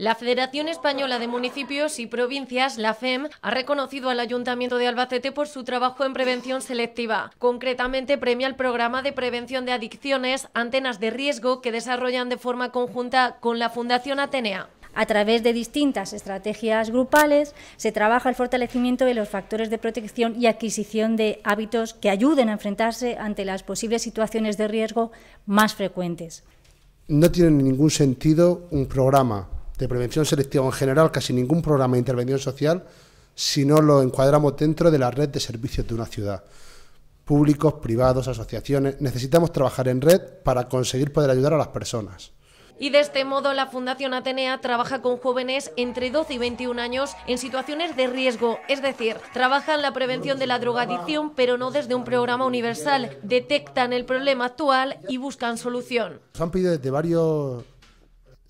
La Federación Española de Municipios y Provincias, la FEM, ha reconocido al Ayuntamiento de Albacete por su trabajo en prevención selectiva. Concretamente, premia el programa de prevención de adicciones Antenas de Riesgo que desarrollan de forma conjunta con la Fundación Atenea. A través de distintas estrategias grupales se trabaja el fortalecimiento de los factores de protección y adquisición de hábitos que ayuden a enfrentarse ante las posibles situaciones de riesgo más frecuentes. No tiene ningún sentido un programa de prevención selectiva en general, casi ningún programa de intervención social, si no lo encuadramos dentro de la red de servicios de una ciudad. Públicos, privados, asociaciones. Necesitamos trabajar en red para conseguir poder ayudar a las personas. Y de este modo, la Fundación Atenea trabaja con jóvenes entre 12 y 21 años en situaciones de riesgo, es decir, trabajan la prevención de la drogadicción, pero no desde un programa universal. Detectan el problema actual y buscan solución. Nos han pedido desde varios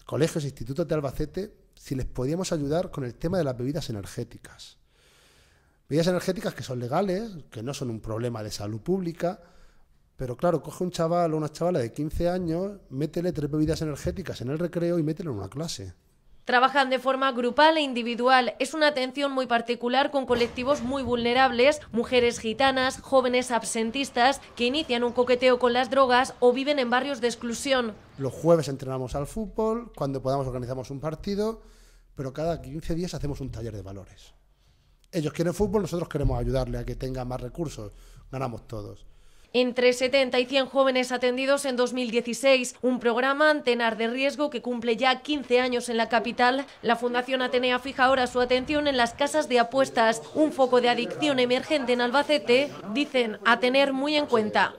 colegios e institutos de Albacete si les podíamos ayudar con el tema de las bebidas energéticas. Bebidas energéticas que son legales, que no son un problema de salud pública, pero claro, coge un chaval o una chavala de 15 años, métele tres bebidas energéticas en el recreo y métele en una clase. Trabajan de forma grupal e individual. Es una atención muy particular con colectivos muy vulnerables, mujeres gitanas, jóvenes absentistas que inician un coqueteo con las drogas o viven en barrios de exclusión. Los jueves entrenamos al fútbol, cuando podamos organizamos un partido, pero cada 15 días hacemos un taller de valores. Ellos quieren fútbol, nosotros queremos ayudarle a que tenga más recursos, ganamos todos entre 70 y 100 jóvenes atendidos en 2016, un programa Antenar de Riesgo que cumple ya 15 años en la capital. La Fundación Atenea fija ahora su atención en las casas de apuestas, un foco de adicción emergente en Albacete, dicen a tener muy en cuenta.